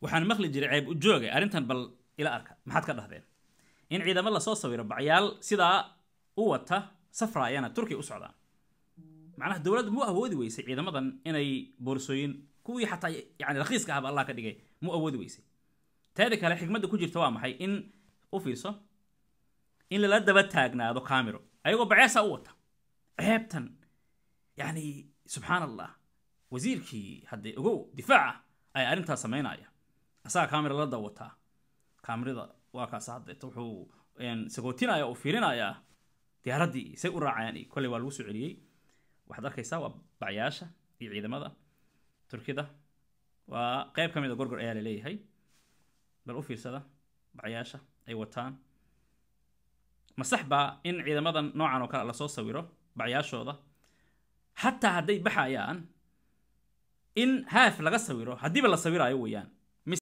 waxaan maqli jiray ceeb ujooga arrintan bal ila arka maxaad ka dhahdeen in ciidamo lasoo sawiro bacyaal sidaa u wata safraayana turkiya u socdaan macnaha dowladda mu awoodi weysay ciidamadan inay boorsooyin kuwii xataa yani rakiiska ahba allah ka dhigay mu awoodi weysay teeda kale xikmadda ku jirta waa maxay in u fiirso in lala daba taagnaado kaamiro ayagoo bacyaasa u wata ceebtan yani subxaan allah wasiirkii haddee ogow difaaca ayaa arrintaas samaynaya asaga camera la dawataa camerada waa kaas hadeet wuxuu sagootinaya oo fiirinayaa diyaaradii say u raacayaan iyo waa lagu soo celiyey waxaad arkaysaa waa bacyaasha iyo ciidamada turkida waa qeyb ka mid a ah gorgor ayaa laleeyahay bal u fiirsada bacyaasha ay wataan ma baa in ciidamadan noocan oo kale lasoo sawiro bacyaashooda xataa hadday baxayaan in haaf laga sawiro haddiiba la sawiraayo weyaan